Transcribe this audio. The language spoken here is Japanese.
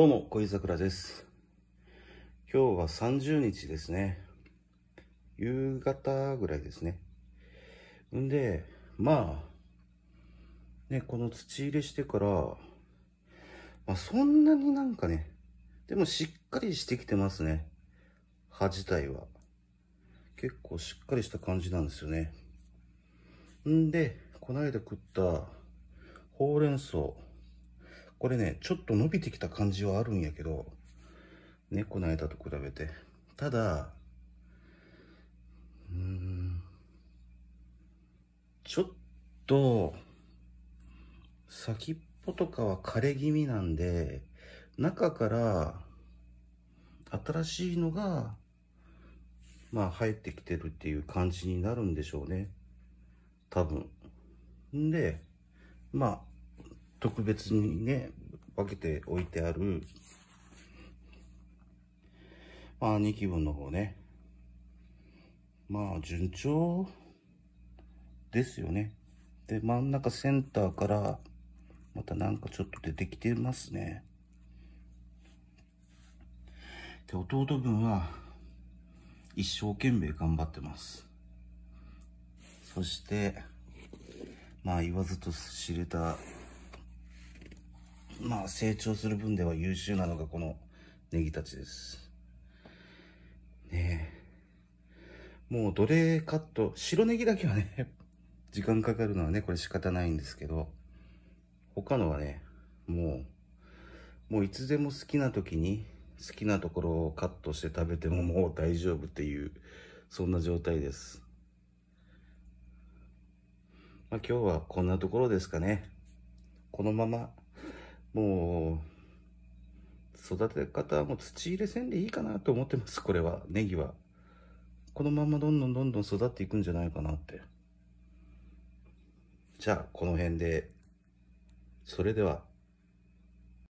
どうも、小さです。今日は30日ですね。夕方ぐらいですね。んで、まあ、ね、この土入れしてから、まあそんなになんかね、でもしっかりしてきてますね。葉自体は。結構しっかりした感じなんですよね。んで、こないだ食ったほうれん草。これね、ちょっと伸びてきた感じはあるんやけど、ね、この間と比べて。ただ、うん、ちょっと、先っぽとかは枯れ気味なんで、中から新しいのが、まあ入ってきてるっていう感じになるんでしょうね。多分。んで、まあ、特別にね、分けて置いてある、まあ、2貴分の方ね。まあ、順調ですよね。で、真ん中センターから、またなんかちょっと出てきてますね。で、弟分は、一生懸命頑張ってます。そして、まあ言わずと知れたまあ成長する分では優秀なのがこのネギたちです。ねえ。もう奴隷カット、白ネギだけはね、時間かかるのはね、これ仕方ないんですけど、他のはね、もう、もういつでも好きな時に好きなところをカットして食べてももう大丈夫っていう、そんな状態です。まあ今日はこんなところですかね。このままもう、育て方はもう土入れせんでいいかなと思ってます、これは、ネギは。このままどんどんどんどん育っていくんじゃないかなって。じゃあ、この辺で。それでは。